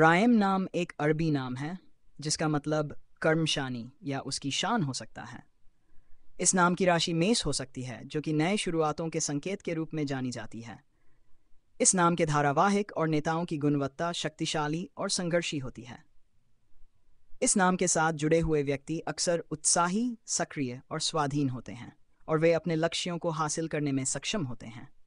रायम नाम एक अरबी नाम है जिसका मतलब कर्मशानी या उसकी शान हो सकता है इस नाम की राशि मेष हो सकती है जो कि नए शुरुआतों के संकेत के रूप में जानी जाती है इस नाम के धारावाहिक और नेताओं की गुणवत्ता शक्तिशाली और संघर्षी होती है इस नाम के साथ जुड़े हुए व्यक्ति अक्सर उत्साही सक्रिय और स्वाधीन होते हैं और वे अपने लक्ष्यों को हासिल करने में सक्षम होते हैं